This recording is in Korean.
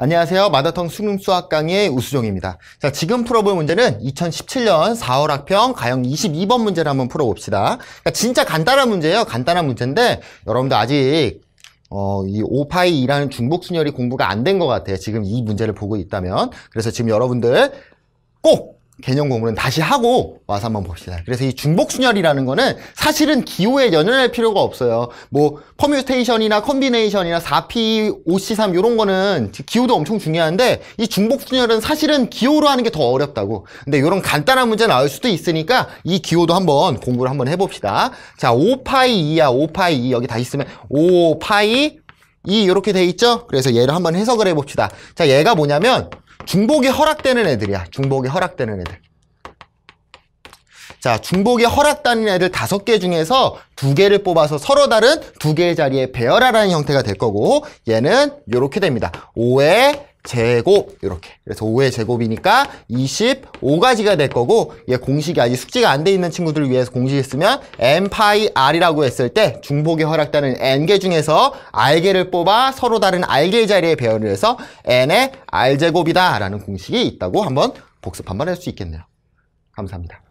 안녕하세요. 마더텅 수능 수학 강의 우수종입니다. 자, 지금 풀어볼 문제는 2017년 4월 학평 가형 22번 문제를 한번 풀어봅시다. 그러니까 진짜 간단한 문제예요. 간단한 문제인데 여러분들 아직 어, 이 오파이 2라는 중복순열이 공부가 안 된 것 같아요. 지금 이 문제를 보고 있다면. 그래서 지금 여러분들 꼭 개념 공부는 다시 하고 와서 한번 봅시다. 그래서 이 중복순열이라는 거는 사실은 기호에 연연할 필요가 없어요. 뭐 커뮤테이션이나 컨비네이션이나 4P, 5C3 이런 거는 기호도 엄청 중요한데 이 중복순열은 사실은 기호로 하는 게 더 어렵다고. 근데 이런 간단한 문제 나올 수도 있으니까 이 기호도 한번 공부를 한번 해봅시다. 자, 5파이 2야. 5파이 2 여기 다 있으면 5파이 2 이렇게 돼 있죠? 그래서 얘를 한번 해석을 해봅시다. 자, 얘가 뭐냐면 중복이 허락되는 애들이야. 중복이 허락되는 애들. 자, 중복이 허락되는 애들 다섯 개 중에서 두 개를 뽑아서 서로 다른 두 개의 자리에 배열하라는 형태가 될 거고 얘는 이렇게 됩니다. 5에 제곱 이렇게 그래서 5의 제곱이니까 25가지가 될 거고 이게 공식이 아직 숙지가 안 돼 있는 친구들을 위해서 공식을 쓰면 n 파이 r이라고 했을 때 중복이 허락되는 n개 중에서 r개를 뽑아 서로 다른 r개의 자리에 배열을 해서 n의 r제곱이다 라는 공식이 있다고 한번 복습 한번 할 수 있겠네요. 감사합니다.